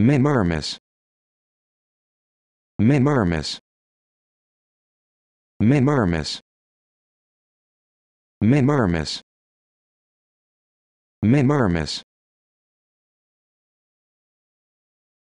Mimurmus. Mimurmus. Mimurmus. Mimurmus. Mimurmus.